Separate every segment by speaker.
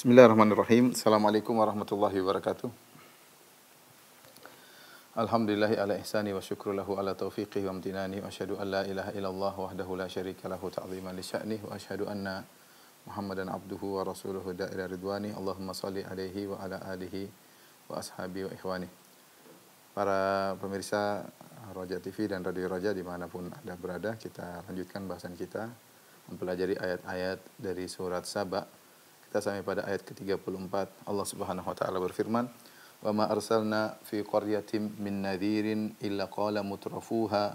Speaker 1: Bismillahirrahmanirrahim. Assalamualaikum warahmatullahi wabarakatuh. Alhamdulillahi ala ihsani wa syukru lahu ala taufiqih wa amtinani wa ashadu an la ilaha illallah wahdahu la syarika lahu ta'ziman li sya'nih wa ashadu anna Muhammadan abduhu wa rasuluhu da'ila ridwani Allahumma salli alaihi wa ala alihi wa ashabi wa ikhwani Para pemirsa Raja TV dan Radio Raja dimanapun Anda berada kita lanjutkan bahasan kita mempelajari ayat-ayat dari surat Sabah kita sampai pada ayat ke-34 Allah Subhanahu wa taala berfirman, "Wa ma arsalna fi qaryatin min nadhirin illa qala mutrafuha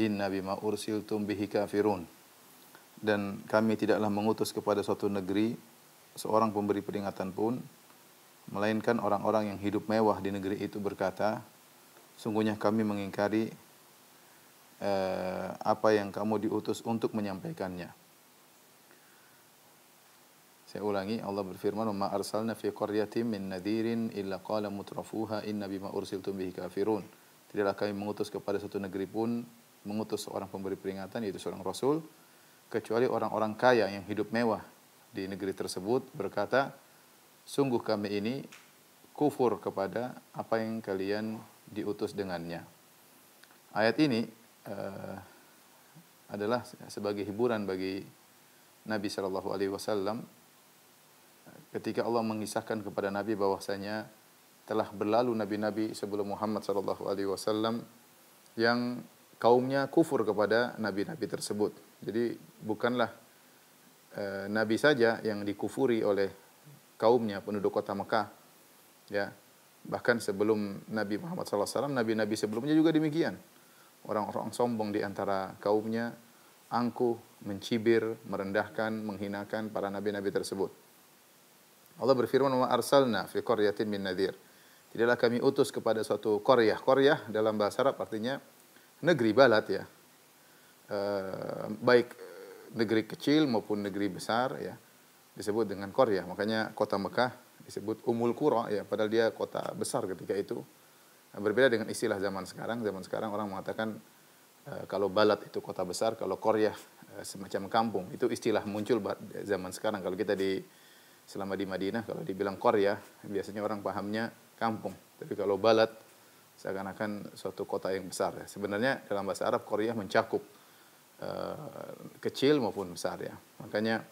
Speaker 1: inna bima ursiltum bihi kafirun." Dan kami tidaklah mengutus kepada suatu negeri seorang pemberi peringatan pun melainkan orang-orang yang hidup mewah di negeri itu berkata, "Sungguhnya kami mengingkari eh, apa yang kamu diutus untuk menyampaikannya." Saya ulangi, Allah berfirman, "Ma arsalna fi qaryatin min nadirin illa qala mutrafuha inna bima ursiltum bihi kafirun." Tidaklah kami mengutus kepada suatu negeri pun mengutus seorang pemberi peringatan yaitu seorang rasul kecuali orang-orang kaya yang hidup mewah di negeri tersebut berkata, "Sungguh kami ini kufur kepada apa yang kalian diutus dengannya." Ayat ini uh, adalah sebagai hiburan bagi Nabi Shallallahu Alaihi Wasallam ketika Allah mengisahkan kepada Nabi bahwasanya telah berlalu nabi-nabi sebelum Muhammad sallallahu alaihi wasallam yang kaumnya kufur kepada nabi-nabi tersebut. Jadi bukanlah e, nabi saja yang dikufuri oleh kaumnya penduduk kota Mekah. Ya. Bahkan sebelum Nabi Muhammad sallallahu alaihi wasallam nabi-nabi sebelumnya juga demikian. Orang-orang sombong di antara kaumnya angkuh, mencibir, merendahkan, menghinakan para nabi-nabi tersebut. Allah berfirman wa arsalna fi qaryatin min nadhir. Tidaklah kami utus kepada suatu koryah. Koryah dalam bahasa Arab artinya negeri balat ya. E, baik eh, negeri kecil maupun negeri besar ya disebut dengan koryah. Makanya kota Mekah disebut Umul Qura ya padahal dia kota besar ketika itu. Nah, berbeda dengan istilah zaman sekarang. Zaman sekarang orang mengatakan e, kalau balat itu kota besar, kalau koryah e, semacam kampung. Itu istilah muncul zaman sekarang kalau kita di selama di Madinah kalau dibilang kor ya biasanya orang pahamnya kampung tapi kalau balat seakan-akan suatu kota yang besar ya. sebenarnya dalam bahasa Arab Korea mencakup uh, kecil maupun besar ya makanya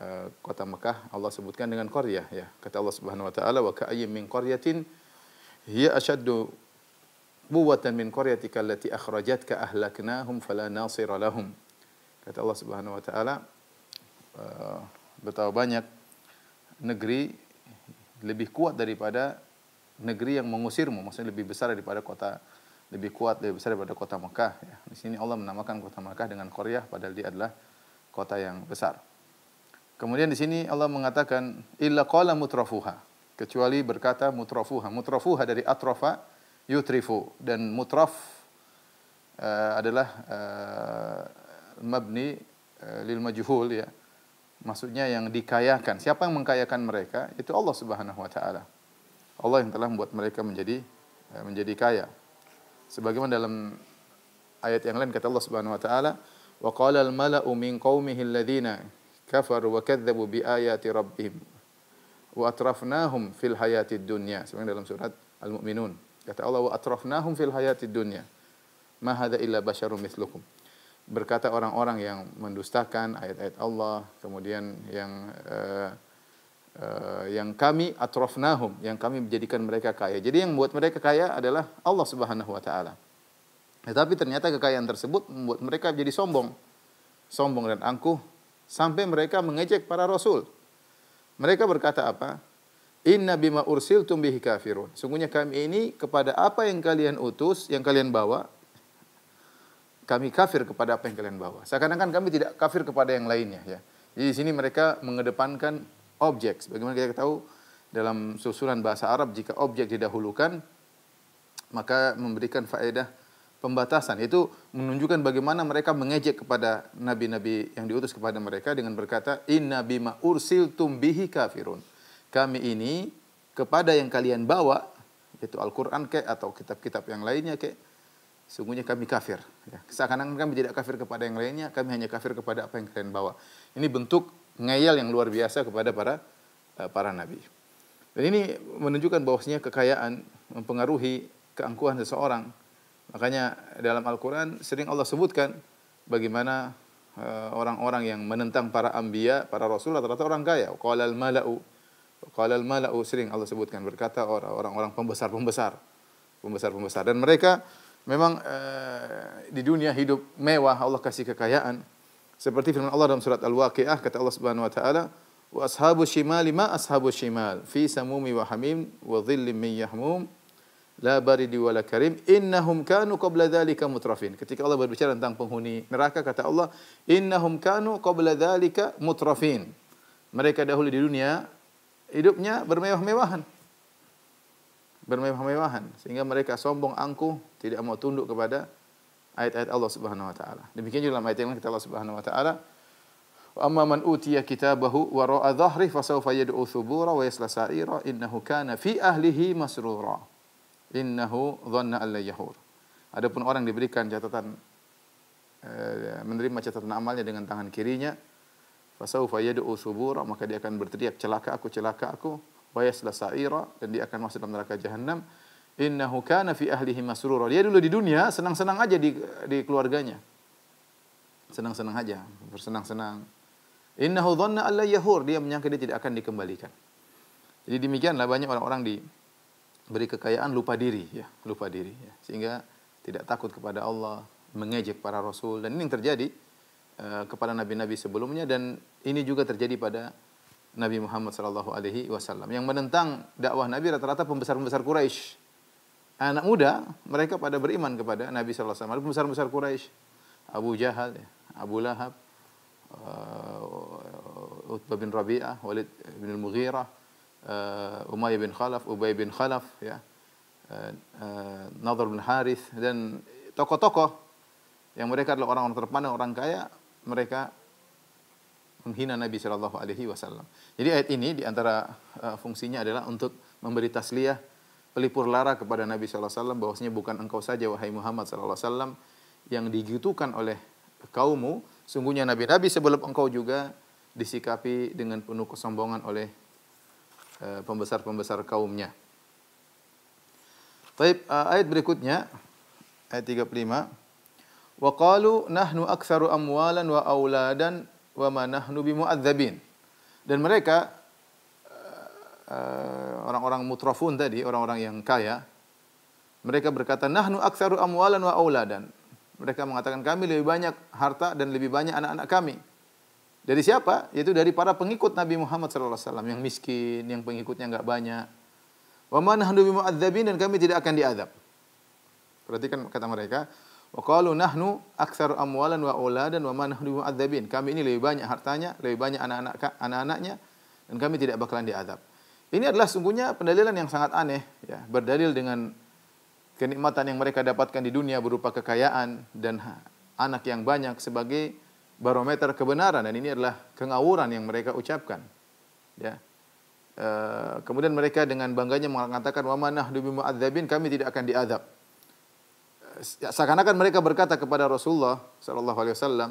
Speaker 1: uh, kota Mekah Allah sebutkan dengan Korea ya kata Allah Subhanahu wa taala wa ka'ayyin min qaryatin hiya ashadu buwatan min akhrajat allati akhrajatka ahlaknahum fala nasira lahum kata Allah Subhanahu wa taala uh, eh, betapa banyak negeri lebih kuat daripada negeri yang mengusirmu, maksudnya lebih besar daripada kota lebih kuat lebih besar daripada kota Mekah. Ya. Di sini Allah menamakan kota Mekah dengan Korea, padahal dia adalah kota yang besar. Kemudian di sini Allah mengatakan illa qala mutrafuha kecuali berkata mutrafuha. Mutrafuha dari atrofa yutrifu dan mutraf uh, adalah uh, mabni uh, lil majhul ya maksudnya yang dikayakan. Siapa yang mengkayakan mereka? Itu Allah Subhanahu wa taala. Allah yang telah membuat mereka menjadi eh, menjadi kaya. Sebagaimana dalam ayat yang lain kata Allah Subhanahu wa taala, "Wa qala al-mala'u min qaumihi alladhina kafaru wa kadzdzabu bi ayati rabbihim wa atrafnahum fil hayatid dunya." Sebagaimana dalam surat Al-Mu'minun, kata Allah, "Wa atrafnahum fil hayatid dunya." Ma hadza illa basyarum mithlukum berkata orang-orang yang mendustakan ayat-ayat Allah, kemudian yang uh, uh, yang kami atrofnahum, yang kami menjadikan mereka kaya. Jadi yang membuat mereka kaya adalah Allah Subhanahu wa taala. Tetapi ternyata kekayaan tersebut membuat mereka jadi sombong. Sombong dan angkuh sampai mereka mengejek para rasul. Mereka berkata apa? Inna bima ursiltum bihi kafirun. Sungguhnya kami ini kepada apa yang kalian utus, yang kalian bawa, kami kafir kepada apa yang kalian bawa. Seakan-akan kami tidak kafir kepada yang lainnya ya. Jadi di sini mereka mengedepankan objek. Bagaimana kita tahu dalam susunan bahasa Arab jika objek didahulukan maka memberikan faedah pembatasan. Itu menunjukkan bagaimana mereka mengejek kepada nabi-nabi yang diutus kepada mereka dengan berkata inna bima ursiltum bihi kafirun. Kami ini kepada yang kalian bawa yaitu Al-Qur'an kek atau kitab-kitab yang lainnya kek sungguhnya kami kafir. Ya, Seakan-akan kami tidak kafir kepada yang lainnya, kami hanya kafir kepada apa yang kalian bawa. Ini bentuk ngeyel yang luar biasa kepada para eh, para nabi. Dan ini menunjukkan bahwasanya kekayaan mempengaruhi keangkuhan seseorang. Makanya dalam Al-Quran sering Allah sebutkan bagaimana eh, orang-orang yang menentang para ambia, para rasul rata-rata orang kaya. Qalal malau Qalal malau sering Allah sebutkan berkata orang-orang pembesar-pembesar. Pembesar-pembesar dan mereka memang uh, di dunia hidup mewah Allah kasih kekayaan seperti firman Allah dalam surat Al-Waqiah kata Allah Subhanahu wa taala wa ashabu shimali ma ashabu shimal fi samumi wa hamim wa dhillin min yahmum la baridi wa la karim innahum kanu qabla dhalika mutrafin ketika Allah berbicara tentang penghuni neraka kata Allah innahum kanu qabla dhalika mutrafin mereka dahulu di dunia hidupnya bermewah-mewahan bermewah-mewahan sehingga mereka sombong angkuh tidak mau tunduk kepada ayat-ayat Allah Subhanahu wa taala. Demikian juga dalam ayat yang lain Allah Subhanahu wa taala, "Wa amma man utiya kitabahu wa ra'a dhahri fa sawfa yad'u thubura wa yasla sa'ira innahu kana fi ahlihi masrura. Innahu dhanna an yahur." Adapun orang diberikan catatan eh, menerima catatan amalnya dengan tangan kirinya, fa sawfa yad'u thubura maka dia akan berteriak celaka aku celaka aku wayasla sa'ira dan dia akan masuk dalam neraka jahanam innahu kana fi ahlihi masrura dia dulu di dunia senang-senang aja di di keluarganya senang-senang aja bersenang-senang innahu dhanna alla yahur dia menyangka dia tidak akan dikembalikan jadi demikianlah banyak orang-orang diberi kekayaan lupa diri ya lupa diri ya sehingga tidak takut kepada Allah mengejek para rasul dan ini yang terjadi uh, kepada nabi-nabi sebelumnya dan ini juga terjadi pada Nabi Muhammad sallallahu alaihi wasallam. Yang menentang dakwah Nabi rata-rata pembesar-pembesar Quraisy. Anak muda mereka pada beriman kepada Nabi sallallahu alaihi wasallam. Pembesar-pembesar Quraisy, Abu Jahal, Abu Lahab, eh, Utbah bin Rabi'ah, Walid bin Al-Mughirah, eh, Umayyah bin Khalaf, Ubay bin Khalaf, ya. Eh, Nadhr bin Harith dan tokoh-tokoh yang mereka adalah orang-orang terpandang, orang kaya, mereka menghina Nabi Shallallahu Alaihi Wasallam. Jadi ayat ini diantara uh, fungsinya adalah untuk memberi tasliyah pelipur lara kepada Nabi Shallallahu Alaihi Wasallam bahwasanya bukan engkau saja wahai Muhammad Shallallahu Alaihi Wasallam yang digitukan oleh kaummu, sungguhnya nabi-nabi sebelum engkau juga disikapi dengan penuh kesombongan oleh uh, pembesar-pembesar uh, kaumnya. Baik, uh, ayat berikutnya ayat 35. Wa qalu nahnu aktsaru amwalan wa auladan wa ma nahnu bimu'adzabin. Dan mereka eh, eh, orang-orang mutrafun tadi, orang-orang yang kaya, mereka berkata nahnu aktsaru amwalan wa auladan. Mereka mengatakan kami lebih banyak harta dan lebih banyak anak-anak kami. Dari siapa? Yaitu dari para pengikut Nabi Muhammad SAW yang miskin, yang pengikutnya nggak banyak. Wa ma nahnu bimu'adzabin dan kami tidak akan diadab. Perhatikan kata mereka, Wakalu nahnu aksar amwalan wa auladan wa ma nahnu mu'adzabin. Kami ini lebih banyak hartanya, lebih banyak anak-anak anak-anaknya dan kami tidak bakalan diadab. Ini adalah sungguhnya pendalilan yang sangat aneh ya, berdalil dengan kenikmatan yang mereka dapatkan di dunia berupa kekayaan dan anak yang banyak sebagai barometer kebenaran dan ini adalah kengawuran yang mereka ucapkan. Ya. E, kemudian mereka dengan bangganya mengatakan wa manah dubi kami tidak akan diadab seakan-akan mereka berkata kepada Rasulullah Shallallahu alaihi wasallam,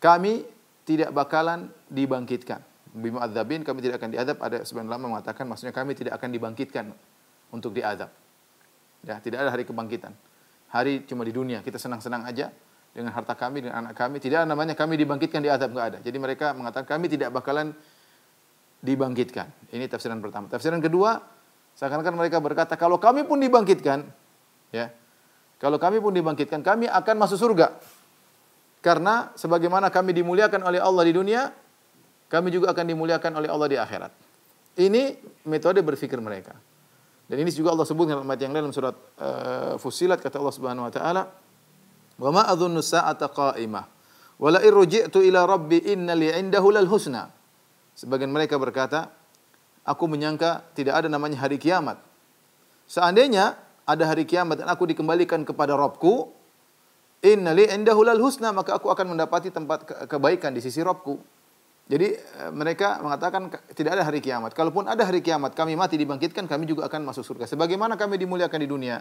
Speaker 1: kami tidak bakalan dibangkitkan. bima adzabin kami tidak akan diadab. Ada sebagian lama mengatakan maksudnya kami tidak akan dibangkitkan untuk diadab. Ya, tidak ada hari kebangkitan. Hari cuma di dunia, kita senang-senang aja dengan harta kami, dengan anak kami. Tidak ada namanya kami dibangkitkan diadab, nggak ada. Jadi mereka mengatakan kami tidak bakalan dibangkitkan. Ini tafsiran pertama. Tafsiran kedua, seakan-akan mereka berkata kalau kami pun dibangkitkan, ya, kalau kami pun dibangkitkan, kami akan masuk surga. Karena sebagaimana kami dimuliakan oleh Allah di dunia, kami juga akan dimuliakan oleh Allah di akhirat. Ini metode berpikir mereka. Dan ini juga Allah sebutkan dalam ayat yang lain dalam surat uh, eh, Fusilat kata Allah Subhanahu wa taala, "Wa ma adhunnu sa'ata qa'imah wa la irji'tu ila rabbi inna li 'indahu lal husna." Sebagian mereka berkata, "Aku menyangka tidak ada namanya hari kiamat. Seandainya ada hari kiamat dan aku dikembalikan kepada Robku, innali endahul husna, maka aku akan mendapati tempat kebaikan di sisi Robku. Jadi eh, mereka mengatakan tidak ada hari kiamat. Kalaupun ada hari kiamat, kami mati dibangkitkan, kami juga akan masuk surga. Sebagaimana kami dimuliakan di dunia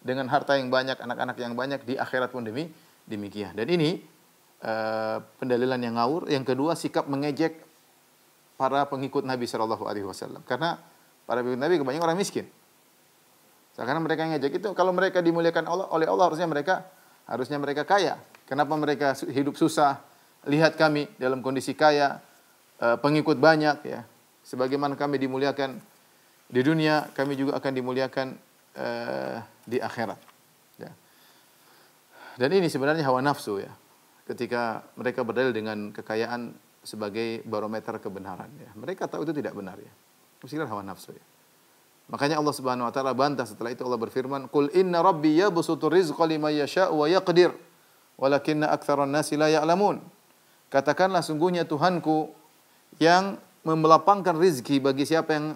Speaker 1: dengan harta yang banyak, anak-anak yang banyak di akhirat pun demi demikian. Dan ini uh, pendalilan yang ngawur. Yang kedua sikap mengejek para pengikut Nabi Shallallahu Alaihi Wasallam. Karena para pengikut Nabi kebanyakan orang miskin. Karena mereka yang ngajak itu kalau mereka dimuliakan Allah oleh Allah harusnya mereka harusnya mereka kaya. Kenapa mereka hidup susah? Lihat kami dalam kondisi kaya, eh, pengikut banyak ya. Sebagaimana kami dimuliakan di dunia, kami juga akan dimuliakan uh, di akhirat. Ya. Dan ini sebenarnya hawa nafsu ya. Ketika mereka berdalil dengan kekayaan sebagai barometer kebenaran ya. Mereka tahu itu tidak benar ya. Meskipun hawa nafsu ya. Makanya Allah Subhanahu wa taala bantah setelah itu Allah berfirman, "Qul inna rabbi yabsutu rizqa liman yasha'u wa yaqdir, walakinna an nasi la ya'lamun." Katakanlah sungguhnya Tuhanku yang melapangkan rizki bagi siapa yang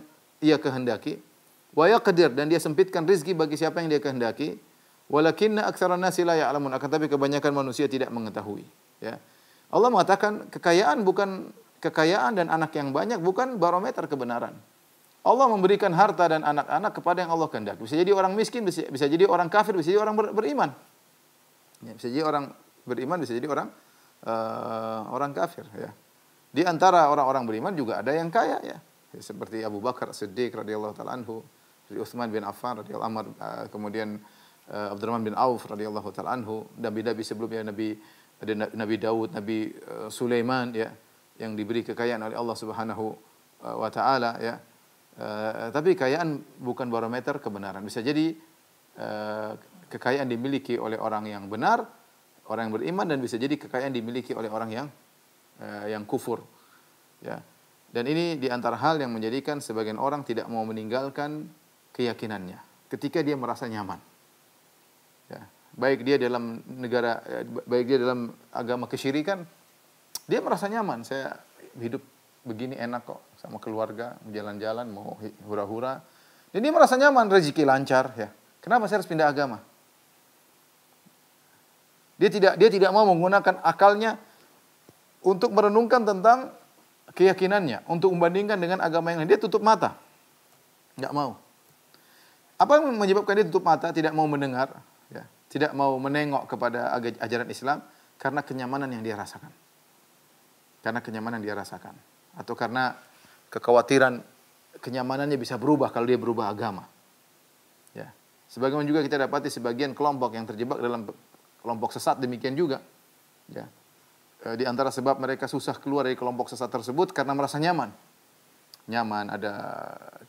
Speaker 1: ia kehendaki, wa yaqdir dan dia sempitkan rizki bagi siapa yang dia kehendaki, walakinna an nasi la ya'lamun. Akan tapi kebanyakan manusia tidak mengetahui, ya. Allah mengatakan kekayaan bukan kekayaan dan anak yang banyak bukan barometer kebenaran. Allah memberikan harta dan anak-anak kepada yang Allah kehendaki. Bisa jadi orang miskin, bisa, bisa jadi orang kafir, bisa jadi orang ber, beriman. Ya, bisa jadi orang beriman, bisa jadi orang uh, orang kafir. Ya. Di antara orang-orang beriman juga ada yang kaya ya. ya seperti Abu Bakar Siddiq radhiyallahu taala anhu, Utsman bin Affan radhiyallahu anhu, uh, kemudian uh, Abdurrahman bin Auf radhiyallahu taala anhu, nabi-nabi sebelumnya Nabi ada Nabi Daud, Nabi uh, Sulaiman ya yang diberi kekayaan oleh Allah Subhanahu wa taala ya Uh, tapi kekayaan bukan barometer kebenaran. Bisa jadi uh, kekayaan dimiliki oleh orang yang benar, orang yang beriman dan bisa jadi kekayaan dimiliki oleh orang yang uh, yang kufur. Ya. Dan ini di antara hal yang menjadikan sebagian orang tidak mau meninggalkan keyakinannya ketika dia merasa nyaman. Ya. Baik dia dalam negara baik dia dalam agama kesyirikan, dia merasa nyaman, saya hidup begini enak kok sama keluarga, jalan-jalan, mau hura-hura. Dan dia merasa nyaman, rezeki lancar ya. Kenapa saya harus pindah agama? Dia tidak dia tidak mau menggunakan akalnya untuk merenungkan tentang keyakinannya, untuk membandingkan dengan agama yang lain. Dia tutup mata. Nggak mau. Apa yang menyebabkan dia tutup mata, tidak mau mendengar, ya, tidak mau menengok kepada ajaran Islam? Karena kenyamanan yang dia rasakan. Karena kenyamanan yang dia rasakan. Atau karena kekhawatiran kenyamanannya bisa berubah kalau dia berubah agama. Ya. Sebagaimana juga kita dapati sebagian kelompok yang terjebak dalam kelompok sesat demikian juga. Ya. E, di antara sebab mereka susah keluar dari kelompok sesat tersebut karena merasa nyaman. Nyaman, ada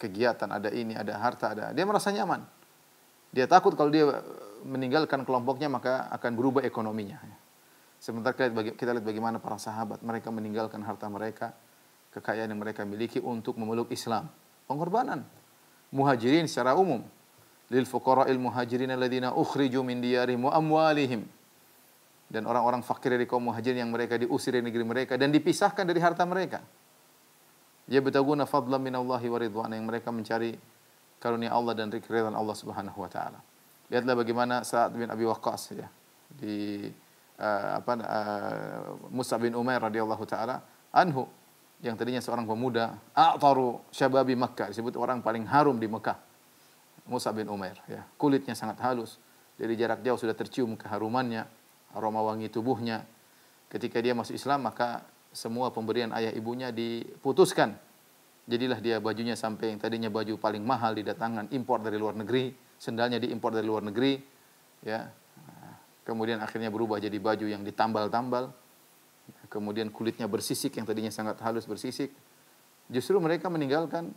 Speaker 1: kegiatan, ada ini, ada harta, ada. Dia merasa nyaman. Dia takut kalau dia meninggalkan kelompoknya maka akan berubah ekonominya. Sementara kita lihat bagaimana para sahabat mereka meninggalkan harta mereka, kekayaan yang mereka miliki untuk memeluk Islam. Pengorbanan. Muhajirin secara umum. Lil fuqara'il muhajirin alladhina ukhriju min diyarihim wa amwalihim. Dan orang-orang fakir dari kaum muhajirin yang mereka diusir dari negeri mereka dan dipisahkan dari harta mereka. Ya betaguna fadlan Allahi wa ridwana yang mereka mencari karunia Allah dan keridhaan Allah Subhanahu wa taala. Lihatlah bagaimana Sa'ad bin Abi Waqqas ya di uh, apa uh, Mus'ab bin Umair radhiyallahu taala anhu yang tadinya seorang pemuda, Aqtaru syababi Mekah disebut orang paling harum di Mekah. Musa bin Umair, ya. kulitnya sangat halus, dari jarak jauh sudah tercium keharumannya, aroma wangi tubuhnya. Ketika dia masuk Islam, maka semua pemberian ayah ibunya diputuskan. Jadilah dia bajunya sampai yang tadinya baju paling mahal didatangkan impor dari luar negeri, sendalnya diimpor dari luar negeri, ya. Kemudian akhirnya berubah jadi baju yang ditambal-tambal, kemudian kulitnya bersisik yang tadinya sangat halus bersisik, justru mereka meninggalkan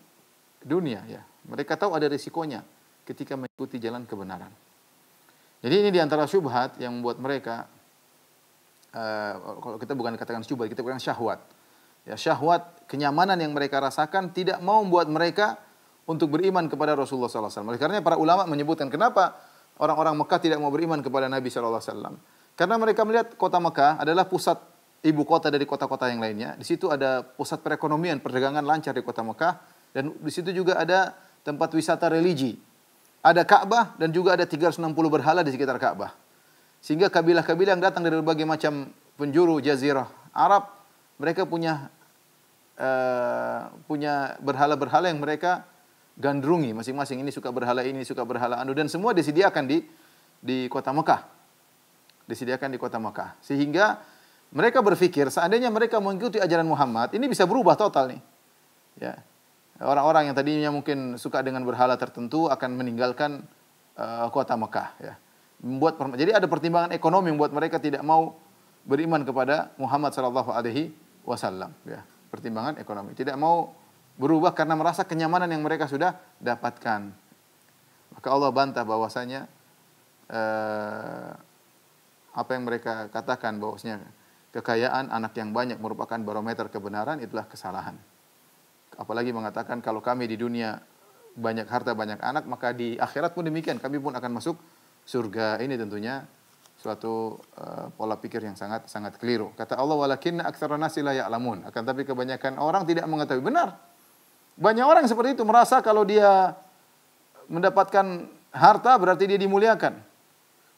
Speaker 1: dunia ya. Mereka tahu ada risikonya ketika mengikuti jalan kebenaran. Jadi ini diantara syubhat yang membuat mereka uh, kalau kita bukan katakan syubhat, kita bukan syahwat. Ya, syahwat kenyamanan yang mereka rasakan tidak mau membuat mereka untuk beriman kepada Rasulullah SAW. Oleh karena para ulama menyebutkan kenapa orang-orang Mekah tidak mau beriman kepada Nabi SAW. Karena mereka melihat kota Mekah adalah pusat ibu kota dari kota-kota yang lainnya. Di situ ada pusat perekonomian, perdagangan lancar di kota Mekah. Dan di situ juga ada tempat wisata religi. Ada Ka'bah dan juga ada 360 berhala di sekitar Ka'bah. Sehingga kabilah-kabilah yang datang dari berbagai macam penjuru jazirah Arab, mereka punya uh, punya berhala-berhala yang mereka gandrungi masing-masing. Ini suka berhala ini, suka berhala anu. Dan semua disediakan di di kota Mekah. Disediakan di kota Mekah. Sehingga mereka berpikir seandainya mereka mengikuti ajaran Muhammad, ini bisa berubah total nih. Ya. Orang-orang yang tadinya mungkin suka dengan berhala tertentu akan meninggalkan uh, kota Mekah ya. Membuat jadi ada pertimbangan ekonomi membuat mereka tidak mau beriman kepada Muhammad sallallahu alaihi wasallam ya. Pertimbangan ekonomi, tidak mau berubah karena merasa kenyamanan yang mereka sudah dapatkan. Maka Allah bantah bahwasanya uh, apa yang mereka katakan bahwasanya kekayaan anak yang banyak merupakan barometer kebenaran itulah kesalahan. Apalagi mengatakan kalau kami di dunia banyak harta banyak anak maka di akhirat pun demikian kami pun akan masuk surga. Ini tentunya suatu uh, pola pikir yang sangat sangat keliru. Kata Allah walakin aktsara nasi la ya'lamun. Akan tapi kebanyakan orang tidak mengetahui benar. Banyak orang seperti itu merasa kalau dia mendapatkan harta berarti dia dimuliakan.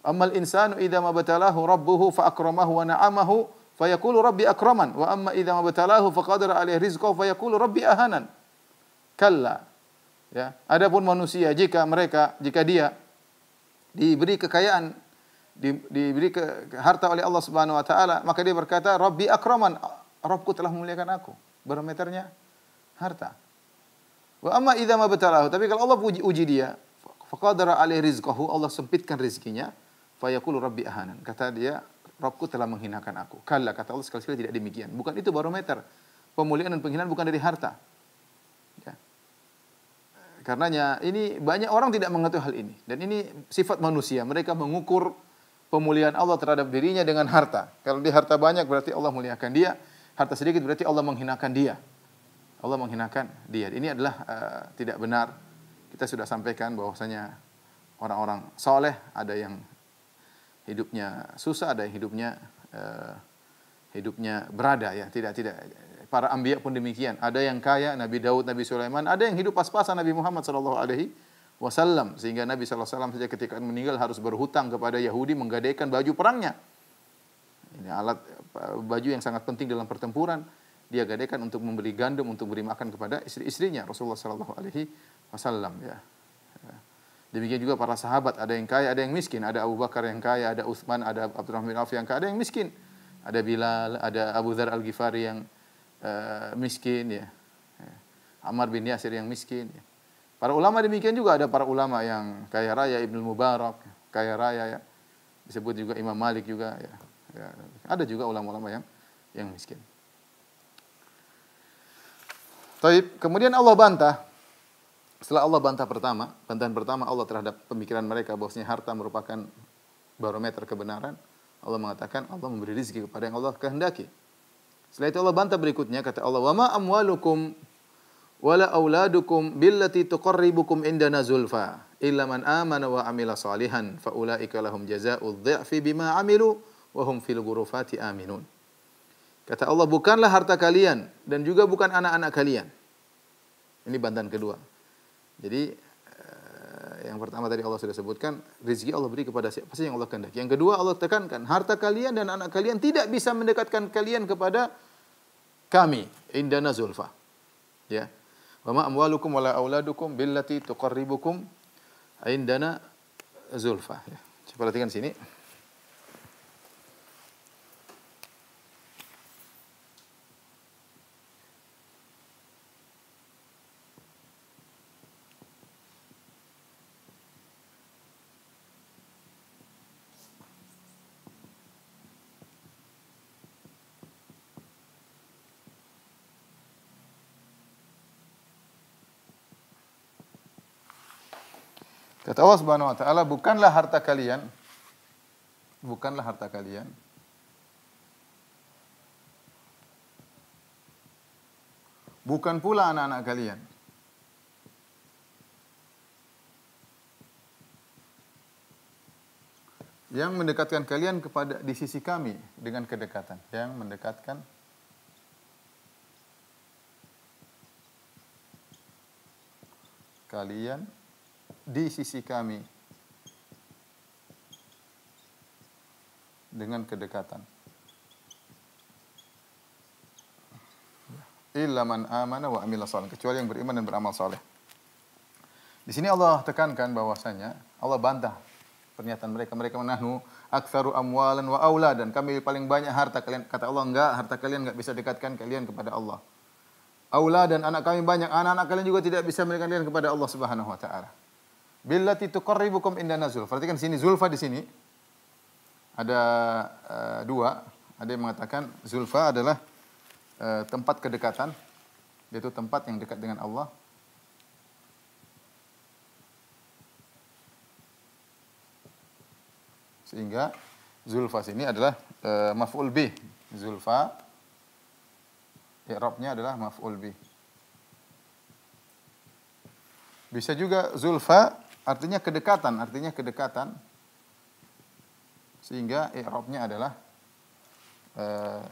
Speaker 1: Amal insanu idza mabtalahu rabbuhu fa akramahu wa na'amahu Fayakulu rabbi akraman wa amma idza mabtalahu faqadara alaihi rizqahu Fayakulu rabbi ahanan. Kalla. Ya, adapun manusia jika mereka jika dia diberi kekayaan di, diberi ke, harta oleh Allah Subhanahu wa taala, maka dia berkata, "Rabbi akraman, Rabbku telah memuliakan aku." Barometernya harta. Wa amma idza mabtalahu, tapi kalau Allah uji, uji dia, faqadara alaihi rizqahu, Allah sempitkan rezekinya, Fayakulu rabbi ahanan. Kata dia, Robku telah menghinakan aku. Kala kata Allah sekali-sekali tidak demikian. Bukan itu barometer. pemulihan dan penghinaan bukan dari harta. Ya. Karenanya ini banyak orang tidak mengetahui hal ini. Dan ini sifat manusia. Mereka mengukur pemulihan Allah terhadap dirinya dengan harta. Kalau di harta banyak berarti Allah muliakan dia. Harta sedikit berarti Allah menghinakan dia. Allah menghinakan dia. Ini adalah uh, tidak benar. Kita sudah sampaikan bahwasanya orang-orang soleh ada yang hidupnya susah, ada yang hidupnya eh, hidupnya berada ya, tidak tidak para ambiyah pun demikian. Ada yang kaya Nabi Daud, Nabi Sulaiman, ada yang hidup pas-pasan Nabi Muhammad Shallallahu alaihi wasallam sehingga Nabi Shallallahu alaihi wasallam saja ketika meninggal harus berhutang kepada Yahudi menggadaikan baju perangnya. Ini alat eh, baju yang sangat penting dalam pertempuran. Dia gadaikan untuk membeli gandum untuk beri makan kepada istri-istrinya Rasulullah Shallallahu alaihi wasallam ya. Demikian juga para sahabat, ada yang kaya, ada yang miskin. Ada Abu Bakar yang kaya, ada Utsman, ada Abdurrahman bin Auf yang kaya, ada yang miskin. Ada Bilal, ada Abu Dhar Al-Ghifari yang uh, miskin ya. Ammar bin Yasir yang miskin ya. Para ulama demikian juga ada para ulama yang kaya raya Ibnu Mubarak, kaya raya ya. Disebut juga Imam Malik juga ya. ya. Ada juga ulama-ulama yang yang miskin. Taib. Kemudian Allah bantah setelah Allah bantah pertama, bantahan pertama Allah terhadap pemikiran mereka bahwasanya harta merupakan barometer kebenaran, Allah mengatakan Allah memberi rezeki kepada yang Allah kehendaki. Setelah itu Allah bantah berikutnya kata Allah, "Wa ma amwalukum wala auladukum billati tuqarribukum indana zulfa illa man amana wa amila salihan fa ulaika lahum jazaa'ul dhi'fi bima amilu wa hum fil ghurufati aminun." Kata Allah, "Bukanlah harta kalian dan juga bukan anak-anak kalian." Ini bantahan kedua. Jadi eh, yang pertama tadi Allah sudah sebutkan, rezeki Allah beri kepada siapa sih yang Allah kehendaki. Yang kedua Allah tekankan, harta kalian dan anak kalian tidak bisa mendekatkan kalian kepada kami, indana zulfa. Ya. Wa ma amwalukum wala auladukum billati tuqarribukum indana zulfa. Ya. Coba perhatikan sini. Kata Allah Subhanahu wa taala, bukanlah harta kalian bukanlah harta kalian bukan pula anak-anak kalian yang mendekatkan kalian kepada di sisi kami dengan kedekatan yang mendekatkan kalian di sisi kami dengan kedekatan. Illa man amana wa amila salih. Kecuali yang beriman dan beramal saleh. Di sini Allah tekankan bahwasanya Allah bantah pernyataan mereka. Mereka menahu aksaru amwalan wa aula dan kami paling banyak harta kalian. Kata Allah enggak, harta kalian enggak bisa dekatkan kalian kepada Allah. Aula dan anak kami banyak, anak-anak kalian juga tidak bisa mendekatkan kalian kepada Allah Subhanahu wa taala. Bila Billati tuqarribukum indana zulfa. Perhatikan sini zulfa di sini. Ada uh, dua, ada yang mengatakan zulfa adalah uh, tempat kedekatan, yaitu tempat yang dekat dengan Allah. Sehingga zulfa sini adalah uh, maf'ul bih. Zulfa i'rabnya adalah maf'ul bih. Bisa juga zulfa Artinya kedekatan, artinya kedekatan. Sehingga i'rabnya adalah uh,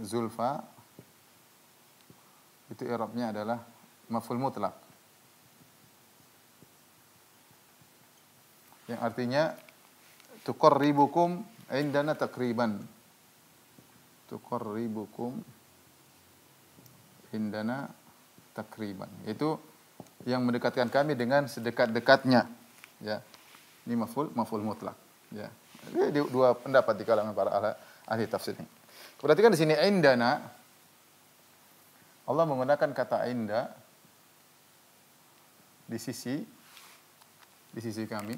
Speaker 1: zulfa itu i'rabnya adalah maful mutlak. Yang artinya tuqarribukum indana takriban. Tuqarribukum indana takriban. Itu yang mendekatkan kami dengan sedekat-dekatnya. Ya. Ini maful, maful mutlak. Ya. Ini dua pendapat di kalangan para ahli, ahli tafsir ini. Perhatikan di sini indana Allah menggunakan kata inda di sisi di sisi kami.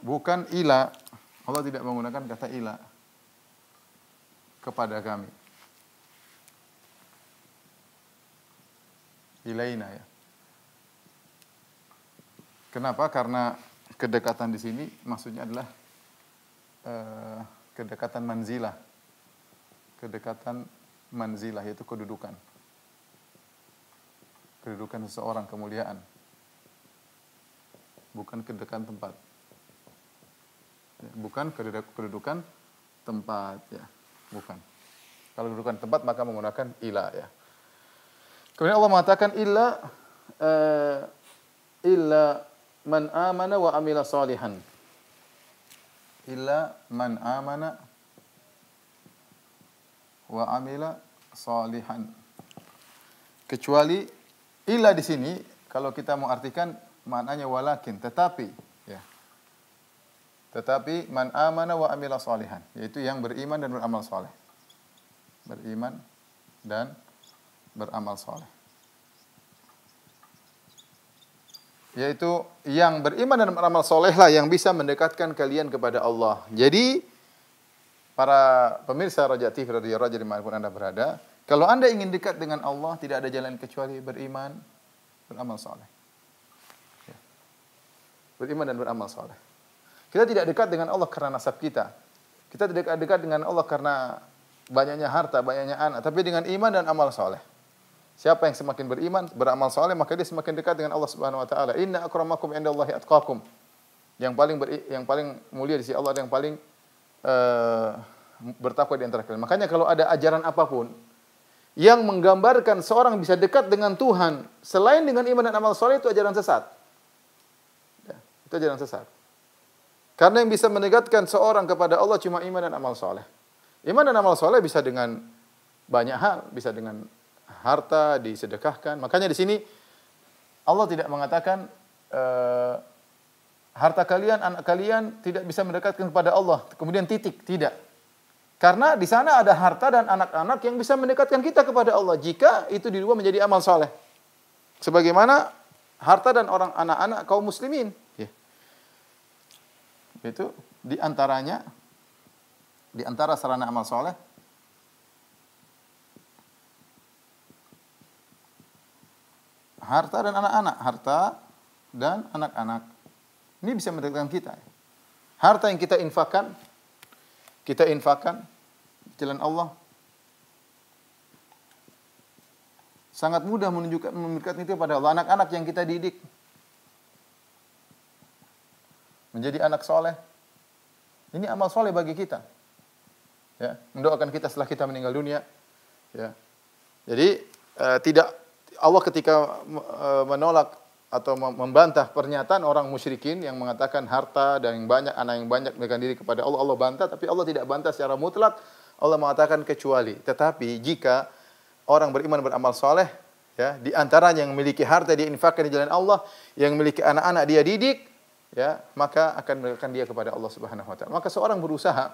Speaker 1: Bukan ila. Allah tidak menggunakan kata ila kepada kami. ilaina ya. Kenapa? Karena kedekatan di sini maksudnya adalah uh, kedekatan manzilah. Kedekatan manzilah yaitu kedudukan. Kedudukan seseorang, kemuliaan. Bukan kedekatan tempat. Ya, bukan kedudukan tempat ya, bukan. Kalau kedudukan tempat maka menggunakan ila ya. Kemudian Allah mengatakan illa uh, illa man amana wa amila salihan. Illa man amana wa amila salihan. Kecuali illa di sini kalau kita mengartikan maknanya walakin tetapi ya. Tetapi man amana wa amila salihan, yaitu yang beriman dan beramal saleh. Beriman dan beramal soleh. Yaitu yang beriman dan beramal soleh lah yang bisa mendekatkan kalian kepada Allah. Jadi para pemirsa Raja TV Radio Raja dimanapun anda berada, kalau anda ingin dekat dengan Allah tidak ada jalan kecuali beriman, beramal soleh. Beriman dan beramal soleh. Kita tidak dekat dengan Allah karena nasab kita. Kita tidak dekat dengan Allah karena banyaknya harta, banyaknya anak, tapi dengan iman dan amal soleh. Siapa yang semakin beriman, beramal soleh, maka dia semakin dekat dengan Allah Subhanahu wa taala. Inna akramakum indallahi atqakum. Yang paling beri, yang paling mulia di sisi Allah yang paling uh, bertakwa di antara kalian. Makanya kalau ada ajaran apapun yang menggambarkan seorang bisa dekat dengan Tuhan selain dengan iman dan amal soleh itu ajaran sesat. Ya, itu ajaran sesat. Karena yang bisa mendekatkan seorang kepada Allah cuma iman dan amal soleh. Iman dan amal soleh bisa dengan banyak hal, bisa dengan harta, disedekahkan. Makanya di sini Allah tidak mengatakan e, harta kalian, anak kalian tidak bisa mendekatkan kepada Allah. Kemudian titik, tidak. Karena di sana ada harta dan anak-anak yang bisa mendekatkan kita kepada Allah jika itu di luar menjadi amal soleh. Sebagaimana harta dan orang anak-anak kaum muslimin. Ya. Itu diantaranya, di antara sarana amal soleh, harta dan anak-anak, harta dan anak-anak. Ini bisa mendekatkan kita. Harta yang kita infakkan, kita infakkan jalan Allah. Sangat mudah menunjukkan mendekatkan itu pada Allah. Anak-anak yang kita didik menjadi anak soleh. Ini amal soleh bagi kita. Ya, mendoakan kita setelah kita meninggal dunia. Ya. Jadi e, tidak Allah ketika e, menolak atau membantah pernyataan orang musyrikin yang mengatakan harta dan yang banyak anak yang banyak mereka diri kepada Allah Allah bantah tapi Allah tidak bantah secara mutlak Allah mengatakan kecuali tetapi jika orang beriman beramal soleh ya di antaranya yang memiliki harta dia infakkan di jalan Allah yang memiliki anak-anak dia didik ya maka akan memberikan dia kepada Allah Subhanahu wa taala maka seorang berusaha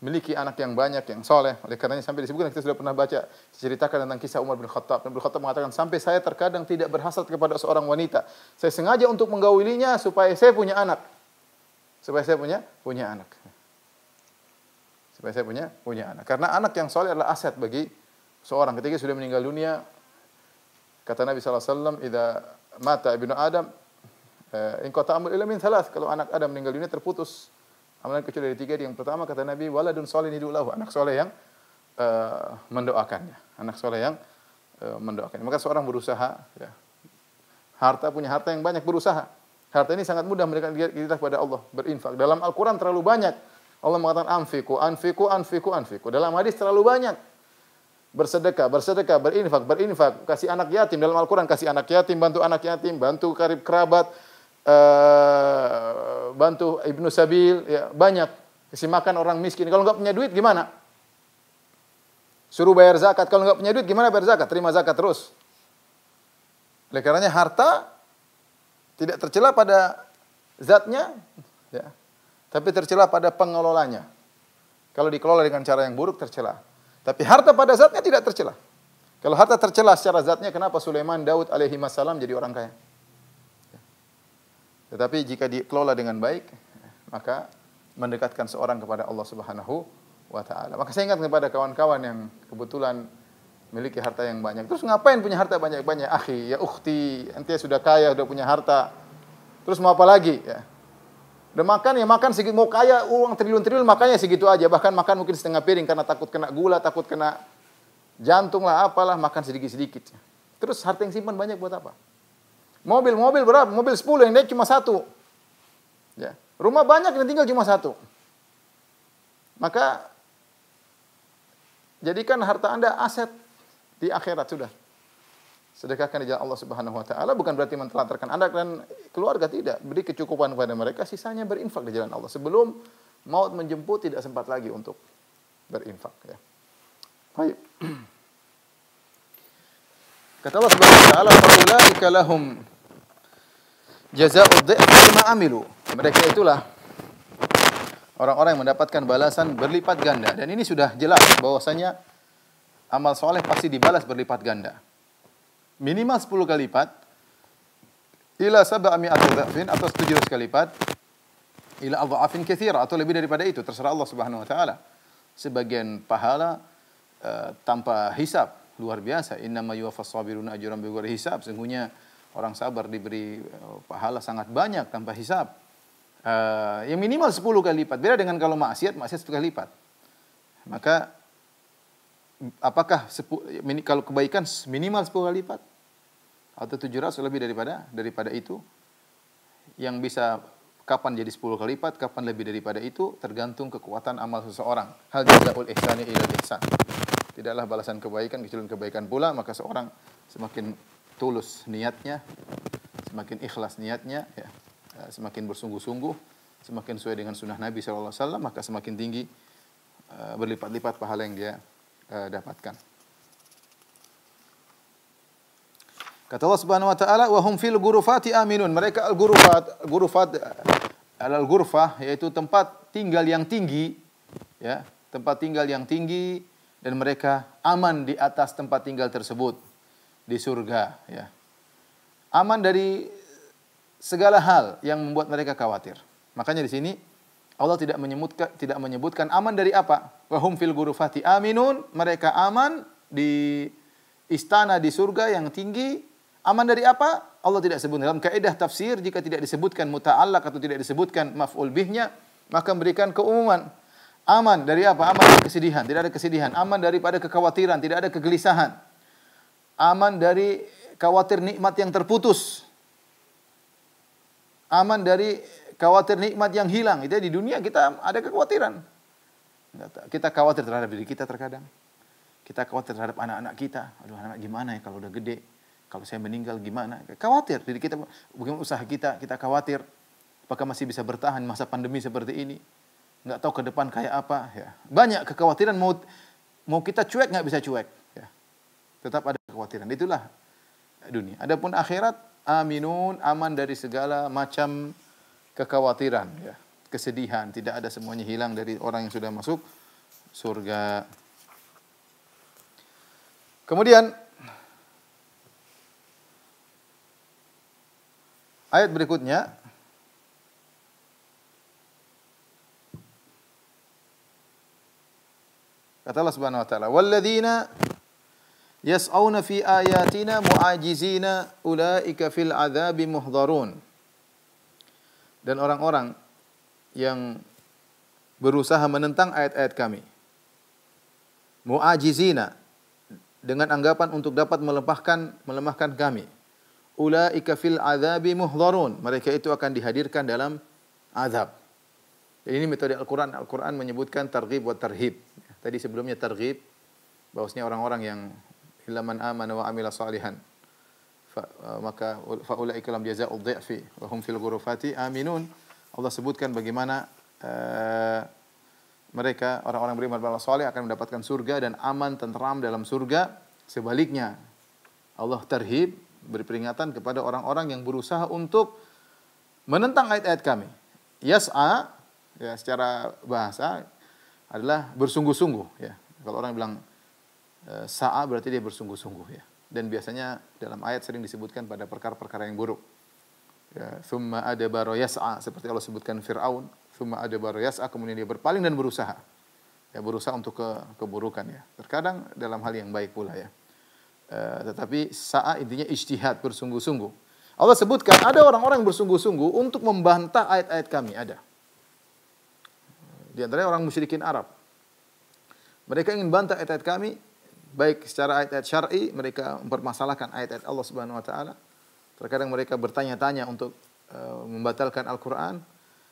Speaker 1: memiliki anak yang banyak yang soleh. Oleh karenanya sampai disebutkan kita sudah pernah baca ceritakan tentang kisah Umar bin Khattab. Umar bin Khattab mengatakan sampai saya terkadang tidak berhasrat kepada seorang wanita. Saya sengaja untuk menggaulinya supaya saya punya anak. Supaya saya punya punya anak. Supaya saya punya punya anak. Karena anak yang soleh adalah aset bagi seorang. Ketika sudah meninggal dunia, kata Nabi SAW, Ida mata ibnu Adam, eh, in kota amul ila Kalau anak Adam meninggal dunia terputus Amalan kecuali dari tiga. Yang pertama kata Nabi, waladun soleh nidulahu. Anak soleh yang uh, mendoakannya. Anak soleh yang uh, mendoakannya. Maka seorang berusaha. Ya. Harta punya harta yang banyak berusaha. Harta ini sangat mudah mereka kita kepada Allah berinfak. Dalam Al-Quran terlalu banyak. Allah mengatakan anfiku, anfiku, anfiku, anfiku. Dalam hadis terlalu banyak. Bersedekah, bersedekah, berinfak, berinfak. Kasih anak yatim. Dalam Al-Quran kasih anak yatim, bantu anak yatim, bantu karib kerabat. Uh, bantu Ibnu Sabil, ya, banyak. Kasih makan orang miskin. Kalau nggak punya duit gimana? Suruh bayar zakat. Kalau nggak punya duit gimana bayar zakat? Terima zakat terus. Oleh karenanya harta tidak tercela pada zatnya, ya, tapi tercela pada pengelolanya. Kalau dikelola dengan cara yang buruk tercela. Tapi harta pada zatnya tidak tercela. Kalau harta tercela secara zatnya, kenapa Sulaiman Daud alaihi salam jadi orang kaya? Tetapi jika dikelola dengan baik, maka mendekatkan seorang kepada Allah Subhanahu wa taala. Maka saya ingat kepada kawan-kawan yang kebetulan memiliki harta yang banyak. Terus ngapain punya harta banyak-banyak? Akhi, ya ukhti, ente sudah kaya, sudah punya harta. Terus mau apa lagi? Ya. Udah makan ya makan segitu mau kaya uang triliun-triliun makanya segitu aja bahkan makan mungkin setengah piring karena takut kena gula, takut kena jantung lah apalah makan sedikit-sedikit. Terus harta yang simpan banyak buat apa? Mobil-mobil berapa? Mobil 10 yang naik cuma satu. Ya. Rumah banyak yang tinggal cuma satu. Maka jadikan harta Anda aset di akhirat sudah. Sedekahkan di jalan Allah Subhanahu wa taala bukan berarti mentelantarkan Anda dan keluarga tidak. Beri kecukupan kepada mereka, sisanya berinfak di jalan Allah. Sebelum maut menjemput tidak sempat lagi untuk berinfak ya. Baik. Kata Allah Subhanahu wa taala, "Ulaika lahum Jaza'ud bima amilu. Mereka itulah orang-orang yang mendapatkan balasan berlipat ganda dan ini sudah jelas bahwasanya amal soleh pasti dibalas berlipat ganda. Minimal 10 kali lipat ila sab'ami adzafin atau 700 kali lipat ila adzafin katsira atau lebih daripada itu terserah Allah Subhanahu wa taala. Sebagian pahala uh, tanpa hisab luar biasa. Innama yuwaffas sabiruna ajran bighairi hisab. Sungguhnya Orang sabar diberi eh, pahala sangat banyak tanpa hisap. Uh, eh, yang minimal 10 kali lipat. Beda dengan kalau maksiat, maksiat 10 kali lipat. Maka apakah ya, kalau kebaikan minimal 10 kali lipat atau 700 lebih daripada daripada itu? Yang bisa kapan jadi 10 kali lipat, kapan lebih daripada itu tergantung kekuatan amal seseorang. Hal jazaul ihsani ila ihsan tidaklah balasan kebaikan kecuali kebaikan pula maka seorang semakin tulus niatnya, semakin ikhlas niatnya, ya, eh, semakin bersungguh-sungguh, semakin sesuai dengan sunnah Nabi SAW, maka semakin tinggi eh, berlipat-lipat pahala yang dia eh, dapatkan. Kata Allah Subhanahu wa taala, "Wa hum fil ghurufati aminun." Mereka al-ghurufat, ghurufat al-ghurfah yaitu tempat tinggal yang tinggi, ya, tempat tinggal yang tinggi dan mereka aman di atas tempat tinggal tersebut di surga ya. Aman dari segala hal yang membuat mereka khawatir. Makanya di sini Allah tidak menyebutkan tidak menyebutkan aman dari apa? Wahum fil gurufati aminun, mereka aman di istana di surga yang tinggi. Aman dari apa? Allah tidak sebut dalam kaidah tafsir jika tidak disebutkan muta'allak atau tidak disebutkan maf'ul bihnya, maka memberikan keumuman. Aman dari apa? Aman dari kesedihan, tidak ada kesedihan. Aman daripada kekhawatiran, tidak ada kegelisahan. Aman dari khawatir nikmat yang terputus. Aman dari khawatir nikmat yang hilang. Itu di dunia kita ada kekhawatiran. Kita khawatir terhadap diri kita terkadang. Kita khawatir terhadap anak-anak kita. Aduh anak-anak gimana ya kalau udah gede. Kalau saya meninggal gimana. Khawatir diri kita. Bagaimana usaha kita. Kita khawatir. Apakah masih bisa bertahan masa pandemi seperti ini. Nggak tahu ke depan kayak apa. Ya. Banyak kekhawatiran mau, mau kita cuek nggak bisa cuek. Ya. Tetap ada kekhawatiran. Itulah dunia. Adapun akhirat, aminun, aman dari segala macam kekhawatiran, ya. kesedihan. Tidak ada semuanya hilang dari orang yang sudah masuk surga. Kemudian ayat berikutnya kata Allah Subhanahu wa taala walladzina yas'auna fi ayatina mu'ajizina ulaika fil adzabi muhdharun. Dan orang-orang yang berusaha menentang ayat-ayat kami. Mu'ajizina dengan anggapan untuk dapat melemahkan melemahkan kami. Ulaika fil azabi muhdharun. Mereka itu akan dihadirkan dalam azab. Jadi ini metode Al-Qur'an. Al-Qur'an menyebutkan targhib wa tarhib. Tadi sebelumnya targhib bahwasanya orang-orang yang illa man amana wa amila salihan fa, uh, maka faulaika lam jazaa'u dhi'fi wa hum fil ghurafati aminun Allah sebutkan bagaimana uh, mereka orang-orang beriman beramal soleh akan mendapatkan surga dan aman tenteram dalam surga sebaliknya Allah terhib beri peringatan kepada orang-orang yang berusaha untuk menentang ayat-ayat kami yas'a ya secara bahasa adalah bersungguh-sungguh ya kalau orang bilang Eh, sa'a berarti dia bersungguh-sungguh ya. Dan biasanya dalam ayat sering disebutkan pada perkara-perkara yang buruk. Ya, thumma ada baroyas'a seperti Allah sebutkan Fir'aun. Thumma ada baroyas'a kemudian dia berpaling dan berusaha. Ya berusaha untuk ke, keburukan ya. Terkadang dalam hal yang baik pula ya. Uh, tetapi sa'a intinya ijtihad bersungguh-sungguh. Allah sebutkan ada orang-orang yang bersungguh-sungguh untuk membantah ayat-ayat kami ada. Di antaranya orang musyrikin Arab. Mereka ingin bantah ayat-ayat kami baik secara ayat-ayat syar'i mereka mempermasalahkan ayat-ayat Allah Subhanahu wa taala. Terkadang mereka bertanya-tanya untuk uh, membatalkan Al-Qur'an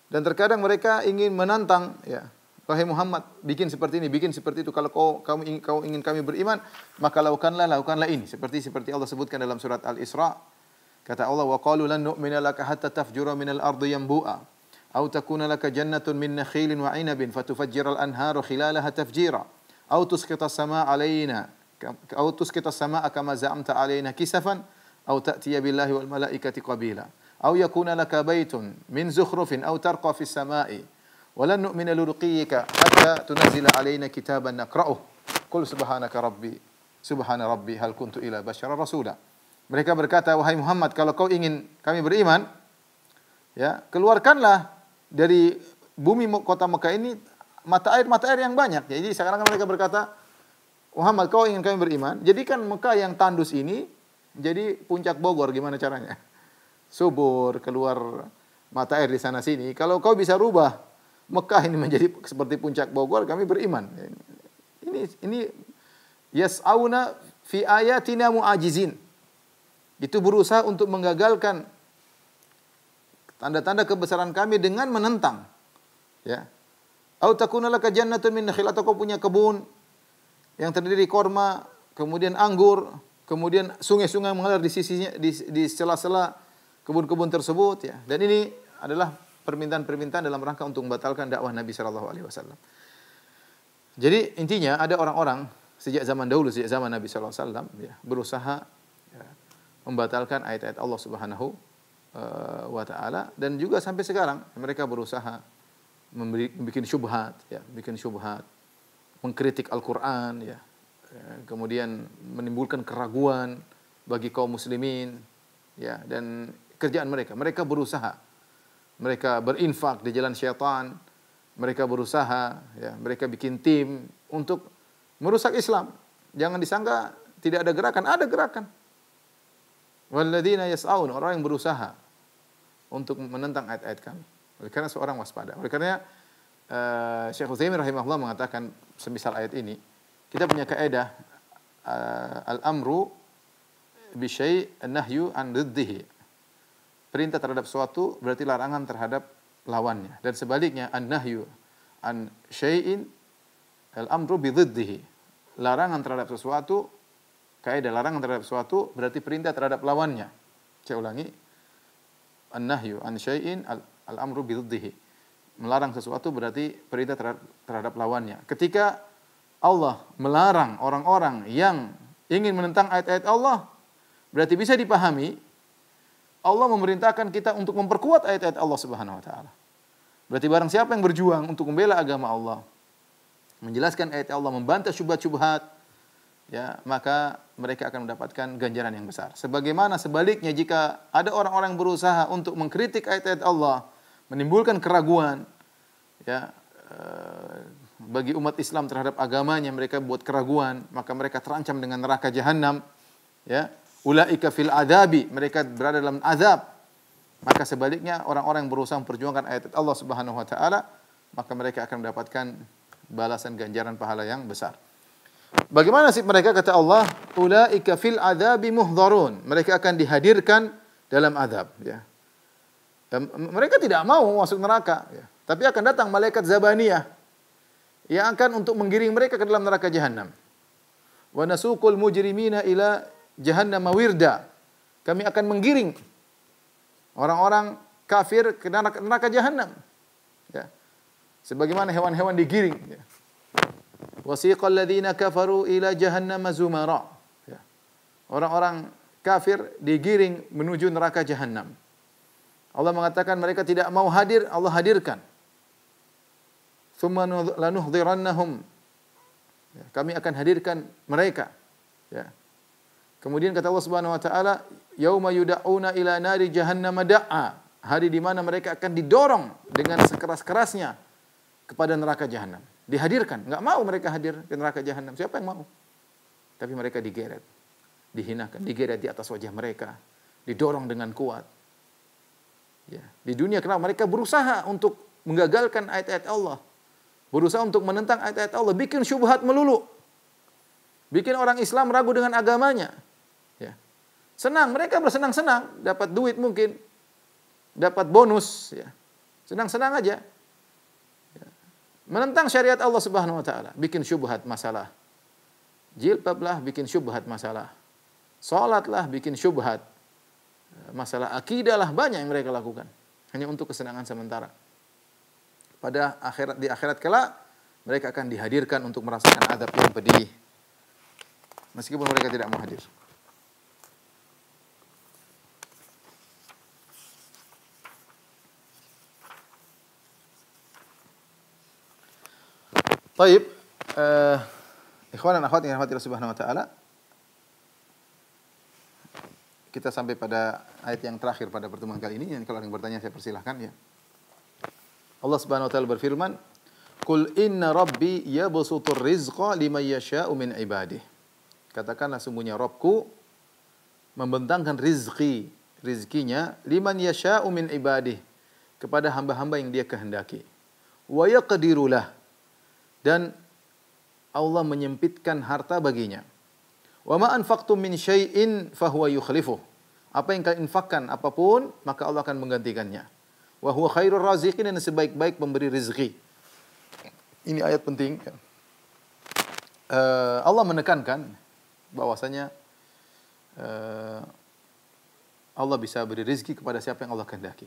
Speaker 1: dan terkadang mereka ingin menantang ya Wahai Muhammad, bikin seperti ini, bikin seperti itu. Kalau kau kamu ingin, kau ingin kami beriman, maka lakukanlah lakukanlah ini. Seperti seperti Allah sebutkan dalam surat Al-Isra. Kata Allah, "Wa qalu lan nu'mina laka hatta tafjura minal ardi yanbu'a aw takuna laka jannatun min nakhilin wa 'inabin fatufajjira al-anharu khilalaha tafjira." autus kita sama alaina autus kita sama akama za'amta alaina kisafan au ta'tiya billahi wal malaikati qabila au yakuna laka baitun min zukhrufin au tarqa fis samai walan nu'mina لرقيك hatta tunazila alaina kitaban nakra'uh kul subhanaka rabbi subhana rabbi hal kuntu ila بشرا rasula mereka berkata wahai Muhammad kalau kau ingin kami beriman ya keluarkanlah dari bumi kota Mekah ini mata air-mata air yang banyak. Jadi sekarang mereka berkata, Muhammad kau ingin kami beriman, Jadi kan Mekah yang tandus ini jadi puncak Bogor gimana caranya? Subur, keluar mata air di sana sini. Kalau kau bisa rubah Mekah ini menjadi seperti puncak Bogor, kami beriman. Ini ini Yes Auna fi ayatina mu'ajizin. Itu berusaha untuk menggagalkan tanda-tanda kebesaran kami dengan menentang. Ya. Au takuna laka jannatun min nakhil atau kau punya kebun yang terdiri korma, kemudian anggur, kemudian sungai-sungai mengalir di sisinya di, di sela-sela kebun-kebun tersebut ya. Dan ini adalah permintaan-permintaan dalam rangka untuk membatalkan dakwah Nabi Shallallahu alaihi wasallam. Jadi intinya ada orang-orang sejak zaman dahulu sejak zaman Nabi Shallallahu alaihi wasallam ya, berusaha ya, membatalkan ayat-ayat Allah Subhanahu eh, wa taala dan juga sampai sekarang mereka berusaha memberi bikin syubhat ya bikin syubhat mengkritik Al-Qur'an ya, ya kemudian menimbulkan keraguan bagi kaum muslimin ya dan kerjaan mereka mereka berusaha mereka berinfak di jalan syaitan mereka berusaha ya mereka bikin tim untuk merusak Islam jangan disangka tidak ada gerakan ada gerakan walladzina yas'aun orang yang berusaha untuk menentang ayat-ayat kami oleh karena seorang waspada. Oleh karena uh, Syekh Uthaymin rahimahullah mengatakan semisal ayat ini, kita punya kaedah uh, al-amru bi nahyu an riddihi. Perintah terhadap suatu berarti larangan terhadap lawannya dan sebaliknya an nahyu an syai'in al-amru bi riddihi. Larangan terhadap sesuatu kaidah larangan terhadap sesuatu berarti perintah terhadap lawannya. Saya ulangi. An-nahyu an syai'in al Al-amru biduddihi. Melarang sesuatu berarti perintah terhadap, terhadap lawannya. Ketika Allah melarang orang-orang yang ingin menentang ayat-ayat Allah, berarti bisa dipahami Allah memerintahkan kita untuk memperkuat ayat-ayat Allah Subhanahu wa taala. Berarti barang siapa yang berjuang untuk membela agama Allah, menjelaskan ayat Allah, membantah syubhat-syubhat, ya, maka mereka akan mendapatkan ganjaran yang besar. Sebagaimana sebaliknya jika ada orang-orang berusaha untuk mengkritik ayat-ayat Allah, menimbulkan keraguan ya eh, bagi umat Islam terhadap agamanya mereka buat keraguan maka mereka terancam dengan neraka jahanam ya ulaika fil adabi mereka berada dalam azab maka sebaliknya orang-orang yang berusaha memperjuangkan ayat Allah Subhanahu wa taala maka mereka akan mendapatkan balasan ganjaran pahala yang besar bagaimana nasib mereka kata Allah ulaika fil adabi muhdharun mereka akan dihadirkan dalam azab ya dan mereka tidak mau masuk neraka. Ya. Tapi akan datang malaikat Zabaniyah yang akan untuk menggiring mereka ke dalam neraka jahanam. Wa nasukul mujrimina ila jahannam wirda. Kami akan menggiring orang-orang kafir ke neraka, neraka jahanam. Ya. Sebagaimana hewan-hewan digiring. Ya. Wasiqal ladhina kafaru ila jahannam zumara. Ya. Orang-orang kafir digiring menuju neraka jahanam. Allah mengatakan mereka tidak mau hadir, Allah hadirkan. Summa lanuhdhirannahum. Ya, kami akan hadirkan mereka. Ya. Kemudian kata Allah Subhanahu wa taala, yauma yud'auna ila nari jahannam da'a. Hari di mana mereka akan didorong dengan sekeras-kerasnya kepada neraka jahanam. Dihadirkan, enggak mau mereka hadir ke neraka jahanam. Siapa yang mau? Tapi mereka digeret, dihinakan, digeret di atas wajah mereka, didorong dengan kuat. Ya, di dunia kenapa mereka berusaha untuk menggagalkan ayat-ayat Allah. Berusaha untuk menentang ayat-ayat Allah, bikin syubhat melulu. Bikin orang Islam ragu dengan agamanya. Ya. Senang, mereka bersenang-senang, dapat duit mungkin, dapat bonus, ya. Senang-senang aja. Ya. Menentang syariat Allah Subhanahu wa taala, bikin syubhat masalah. Jilbablah bikin syubhat masalah. Salatlah bikin syubhat masalah akidah lah banyak yang mereka lakukan hanya untuk kesenangan sementara. Pada akhirat di akhirat kala mereka akan dihadirkan untuk merasakan adab yang pedih. Meskipun mereka tidak mau hadir. Taib, eh, ikhwan dan akhwat yang dirahmati Allah Subhanahu wa taala, kita sampai pada ayat yang terakhir pada pertemuan kali ini. Yang kalau ada yang bertanya saya persilahkan ya. Allah Subhanahu wa taala berfirman, "Qul inna rabbi yabsutur rizqa liman yasha'u min ibadih." Katakanlah sungguhnya Rabbku membentangkan rizki, rizkinya liman yasha'u min ibadih kepada hamba-hamba yang dia kehendaki. Wa yaqdirulah dan Allah menyempitkan harta baginya. Wa ma anfaqtum min syai'in fahuwa yukhlifuh. Apa yang kalian infakkan apapun, maka Allah akan menggantikannya. Wa huwa khairur raziqin dan sebaik-baik pemberi rezeki. Ini ayat penting. Eh, Allah menekankan bahwasanya eh, Allah bisa beri rezeki kepada siapa yang Allah kehendaki.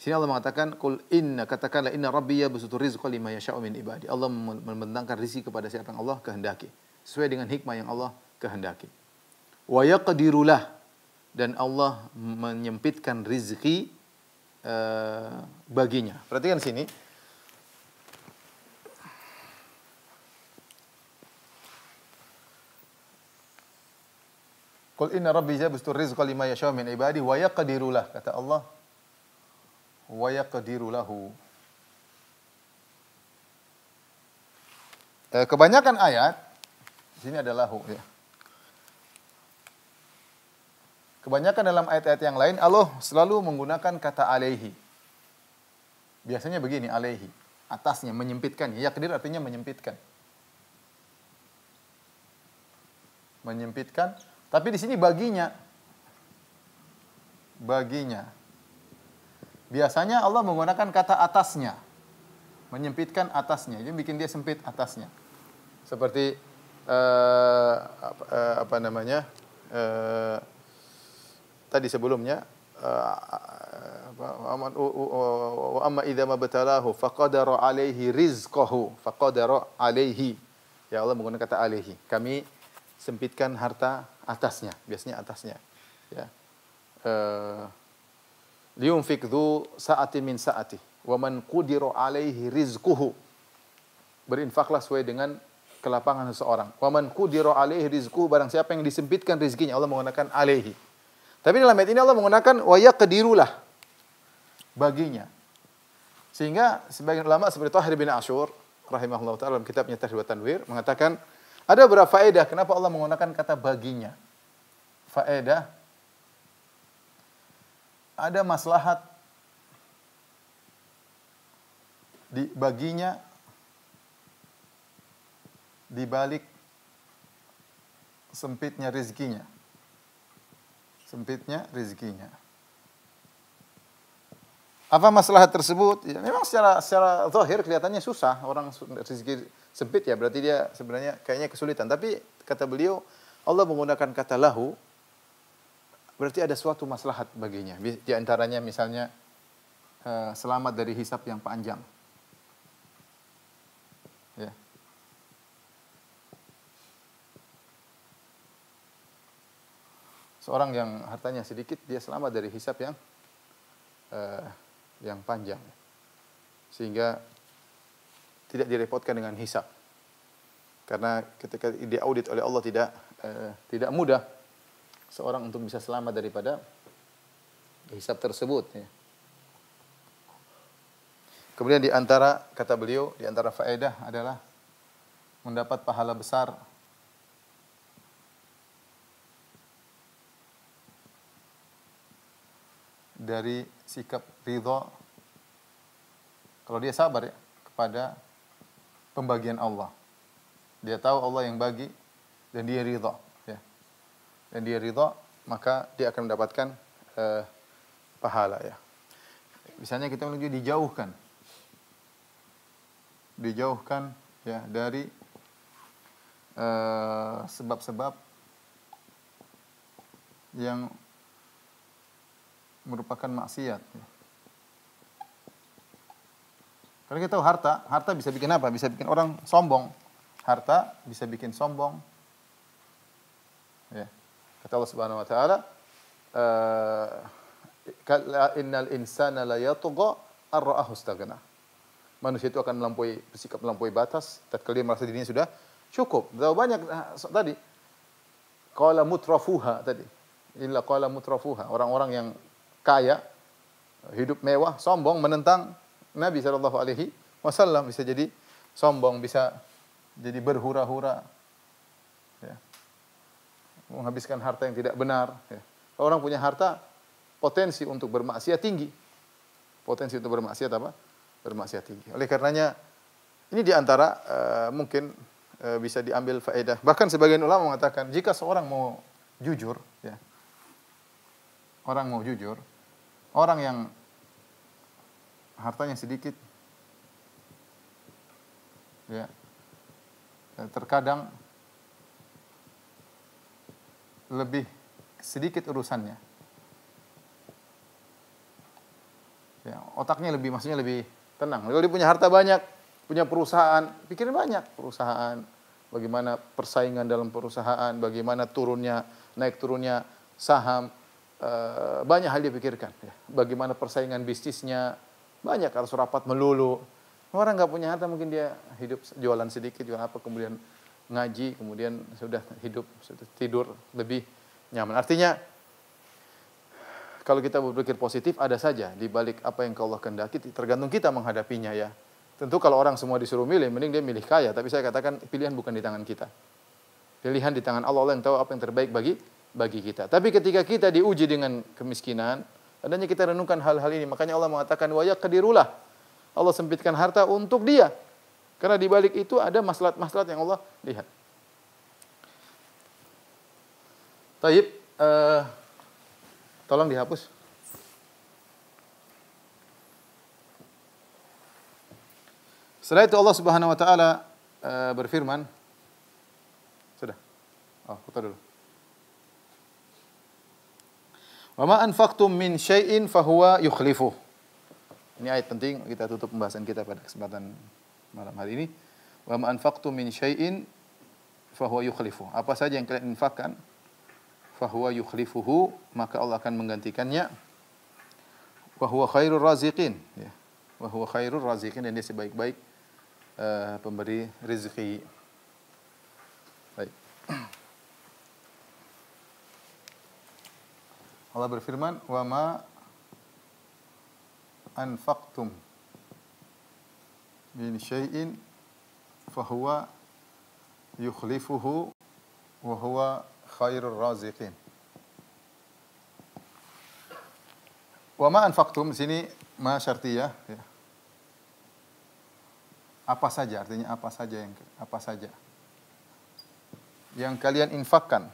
Speaker 1: Di sini Allah mengatakan kul inna katakanlah inna rabbi yabsutu rizqa lima yasha'u min ibadi. Allah membentangkan rezeki kepada siapa yang Allah kehendaki sesuai dengan hikmah yang Allah kehendaki. Wa yaqdirulah dan Allah menyempitkan rizki uh, baginya. Perhatikan sini. Qul inna rabbi yabsutur rizqa lima yasha'u min ibadi wa yaqdirulah kata Allah wa yaqdirulahu eh, kebanyakan ayat di sini adalah hu ya. Kebanyakan dalam ayat-ayat yang lain Allah selalu menggunakan kata alaihi. Biasanya begini, alaihi. Atasnya, menyempitkan ya Yakdir artinya menyempitkan. Menyempitkan. Tapi di sini baginya. Baginya. Biasanya Allah menggunakan kata atasnya. Menyempitkan atasnya. Jadi bikin dia sempit atasnya. Seperti uh, uh, apa namanya? Uh, tadi sebelumnya eh, wa amma idza mabtalahu faqadara alaihi rizqahu faqadara alaihi ya Allah menggunakan kata alaihi kami sempitkan harta atasnya biasanya atasnya ya eh, liunfik dhu sa'ati min sa'ati wa man qudira alaihi rizquhu berinfaklah sesuai dengan kelapangan seseorang wa man qudira alaihi rizquhu barang siapa yang disempitkan rezekinya Allah menggunakan alaihi tapi dalam ayat ini Allah menggunakan waya kedirulah baginya. Sehingga sebagian ulama seperti Tahir bin Ashur rahimahullah taala dalam kitabnya Tahdhib Tanwir mengatakan ada beberapa faedah kenapa Allah menggunakan kata baginya. Faedah ada maslahat di baginya di balik sempitnya rezekinya sempitnya rezekinya. Apa masalah tersebut? Ya, memang secara secara zahir kelihatannya susah orang rezeki sempit ya berarti dia sebenarnya kayaknya kesulitan. Tapi kata beliau Allah menggunakan kata lahu berarti ada suatu maslahat baginya. Di antaranya misalnya eh, selamat dari hisap yang panjang. seorang yang hartanya sedikit dia selamat dari hisap yang uh, yang panjang sehingga tidak direpotkan dengan hisap karena ketika diaudit oleh Allah tidak uh, tidak mudah seorang untuk bisa selamat daripada hisap tersebut ya. Kemudian di antara kata beliau di antara faedah adalah mendapat pahala besar dari sikap ridho kalau dia sabar ya kepada pembagian Allah. Dia tahu Allah yang bagi dan dia ridho ya. Dan dia ridho maka dia akan mendapatkan eh, pahala ya. Misalnya kita menuju dijauhkan dijauhkan ya dari eh, sebab-sebab eh, yang merupakan maksiat. Ya. Karena kita tahu harta, harta bisa bikin apa? Bisa bikin orang sombong. Harta bisa bikin sombong. Ya. Kata Allah Subhanahu wa taala, eh, innal insana la yatgha ar-ra'ahu Manusia itu akan melampaui bersikap melampaui batas tatkala dia merasa dirinya sudah cukup. Tahu banyak ah, tadi qala mutrafuha tadi. Illa qala mutrafuha, orang-orang yang kaya, hidup mewah, sombong menentang Nabi Shallallahu Alaihi Wasallam bisa jadi sombong, bisa jadi berhura-hura, ya. menghabiskan harta yang tidak benar. Ya. orang punya harta, potensi untuk bermaksiat tinggi, potensi untuk bermaksiat apa? Bermaksiat tinggi. Oleh karenanya ini diantara uh, eh, mungkin uh, bisa diambil faedah. Bahkan sebagian ulama mengatakan jika seorang mau jujur, ya, orang mau jujur, Orang yang hartanya sedikit ya terkadang lebih sedikit urusannya ya otaknya lebih maksudnya lebih tenang kalau dia punya harta banyak punya perusahaan pikirin banyak perusahaan bagaimana persaingan dalam perusahaan bagaimana turunnya naik turunnya saham Eh, banyak hal dipikirkan. Ya. Bagaimana persaingan bisnisnya, banyak harus rapat melulu. Orang nggak punya harta mungkin dia hidup jualan sedikit, jualan apa, kemudian ngaji, kemudian sudah hidup, sudah tidur lebih nyaman. Artinya kalau kita berpikir positif ada saja di balik apa yang Allah kehendaki tergantung kita menghadapinya ya. Tentu kalau orang semua disuruh milih mending dia milih kaya tapi saya katakan pilihan bukan di tangan kita. Pilihan di tangan Allah, Allah yang tahu apa yang terbaik bagi bagi kita. Tapi ketika kita diuji dengan kemiskinan, adanya kita renungkan hal-hal ini. Makanya Allah mengatakan wa yaqdirulah. Allah sempitkan harta untuk dia. Karena di balik itu ada maslahat-maslahat yang Allah lihat. Taib, uh, tolong dihapus. Setelah itu Allah Subhanahu wa taala uh, berfirman Sudah. Oh, kita dulu. Wama ma anfaqtum min syai'in fahuwa yukhlifu. Ini ayat penting, kita tutup pembahasan kita pada kesempatan malam hari ini. Wama ma anfaqtum min syai'in fahuwa yukhlifu. Apa saja yang kalian infakkan, fahuwa yukhlifuhu, maka Allah akan menggantikannya. Wa huwa khairur raziqin, ya. Wa huwa khairur raziqin dan dia sebaik-baik uh, pemberi rezeki. Baik. Allah berfirman, "Wa ma anfaqtum min syai'in huwa yukhlifuhu wa huwa khairur raziqin." Wa ma anfaqtum sini ma syartiyah ya. Apa saja artinya apa saja yang apa saja yang kalian infakkan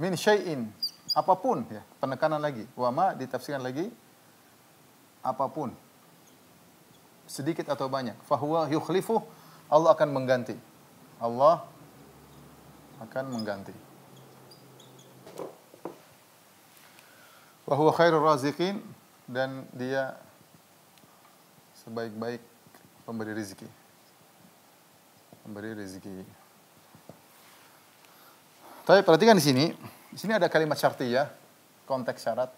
Speaker 1: min syai'in apapun ya penekanan lagi wama ditafsirkan lagi apapun sedikit atau banyak fahuwa yukhlifu Allah akan mengganti Allah akan mengganti bahwa khairul khairur raziqin dan dia sebaik-baik pemberi rezeki pemberi rezeki tapi perhatikan di sini, di sini ada kalimat ya, konteks syarat.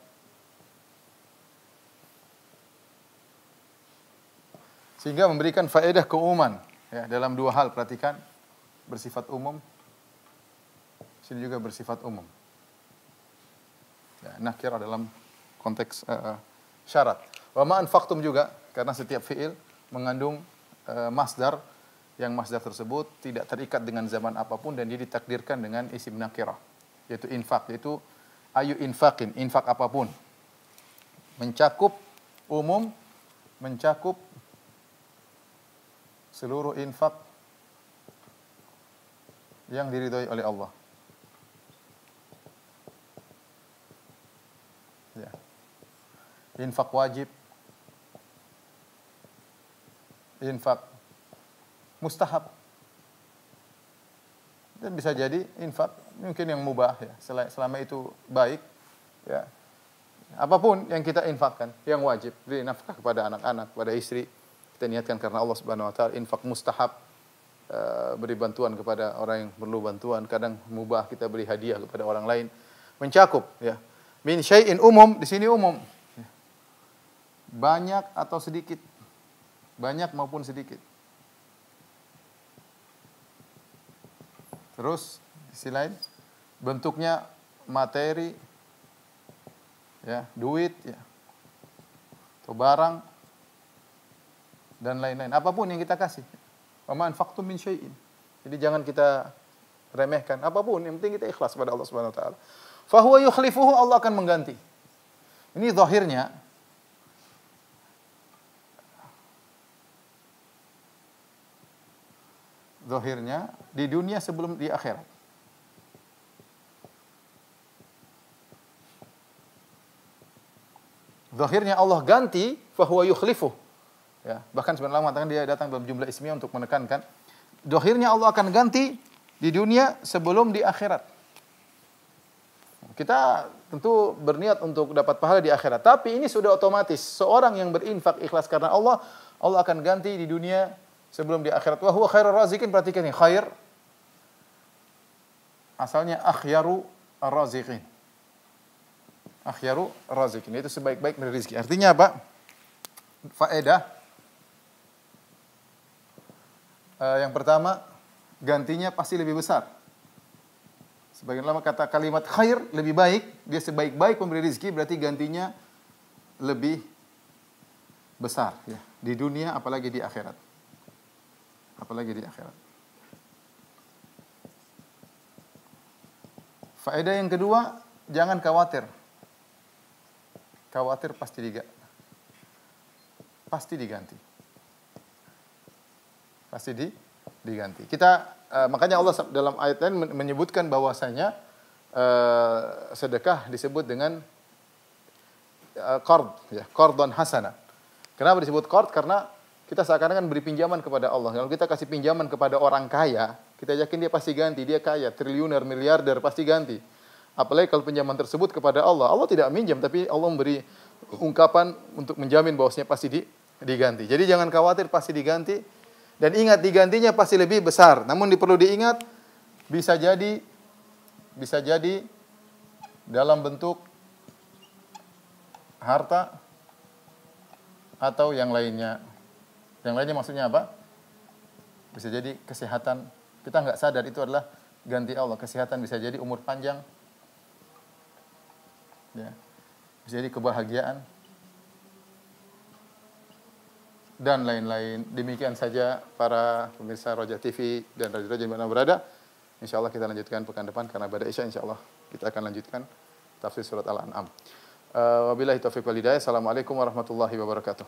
Speaker 1: Sehingga memberikan faedah keumuman ya, dalam dua hal, perhatikan bersifat umum, sini juga bersifat umum. Ya, nakir dalam konteks uh, syarat. Wa ma'an faktum juga karena setiap fiil mengandung uh, masdar yang masdar tersebut tidak terikat dengan zaman apapun dan dia ditakdirkan dengan isim nakirah yaitu infak yaitu ayu infakin infak apapun mencakup umum mencakup seluruh infak yang diridhoi oleh Allah ya infak wajib infak mustahab. Dan bisa jadi infak mungkin yang mubah ya, selama itu baik ya. Apapun yang kita infakkan, yang wajib, dinafkahkan nafkah kepada anak-anak, kepada istri, kita niatkan karena Allah Subhanahu wa taala infak mustahab eh, beri bantuan kepada orang yang perlu bantuan, kadang mubah kita beri hadiah kepada orang lain. Mencakup ya. Min syai'in umum, di sini umum. Banyak atau sedikit. Banyak maupun sedikit. Terus sisi lain bentuknya materi ya, duit ya. Atau barang dan lain-lain. Apapun yang kita kasih. Aman faktum min syai'in. Jadi jangan kita remehkan apapun yang penting kita ikhlas kepada Allah Subhanahu wa taala. Fahuwa yukhlifuhu Allah akan mengganti. Ini zahirnya dohirnya di dunia sebelum di akhirat. Dohirnya Allah ganti fahuwa yukhlifu. Ya, bahkan sebenarnya Allah mengatakan dia datang dalam jumlah ismiyah untuk menekankan. Dohirnya Allah akan ganti di dunia sebelum di akhirat. Kita tentu berniat untuk dapat pahala di akhirat, tapi ini sudah otomatis. Seorang yang berinfak ikhlas karena Allah, Allah akan ganti di dunia sebelum di akhirat. Wa huwa khairur razikin, perhatikan ini, khair asalnya akhyaru razikin. Akhyaru razikin, itu sebaik-baik dari rezeki. Artinya apa? Faedah. E, yang pertama, gantinya pasti lebih besar. Sebagian lama kata kalimat khair lebih baik, dia sebaik-baik pemberi rezeki berarti gantinya lebih besar ya di dunia apalagi di akhirat apalagi di akhirat. Faedah yang kedua, jangan khawatir. Khawatir pasti diga pasti diganti. Pasti di diganti. Kita uh, makanya Allah dalam ayat lain menyebutkan bahwasanya uh, sedekah disebut dengan uh, qard ya, qardun hasana. Kenapa disebut qard? Karena kita seakan-akan beri pinjaman kepada Allah. Kalau kita kasih pinjaman kepada orang kaya, kita yakin dia pasti ganti. Dia kaya, triliuner, miliarder, pasti ganti. Apalagi kalau pinjaman tersebut kepada Allah. Allah tidak minjam, tapi Allah memberi ungkapan untuk menjamin bahwasanya pasti di, diganti. Jadi jangan khawatir pasti diganti. Dan ingat digantinya pasti lebih besar. Namun perlu diingat, bisa jadi bisa jadi dalam bentuk harta atau yang lainnya. Yang lainnya maksudnya apa? Bisa jadi kesehatan. Kita nggak sadar itu adalah ganti Allah. Kesehatan bisa jadi umur panjang. Ya. Bisa jadi kebahagiaan. Dan lain-lain. Demikian saja para pemirsa Roja TV dan Radio Roja berada. Insya Allah kita lanjutkan pekan depan karena pada Isya insya Allah kita akan lanjutkan tafsir surat Al-An'am. Uh, wabillahi taufiq walidayah. Assalamualaikum warahmatullahi wabarakatuh.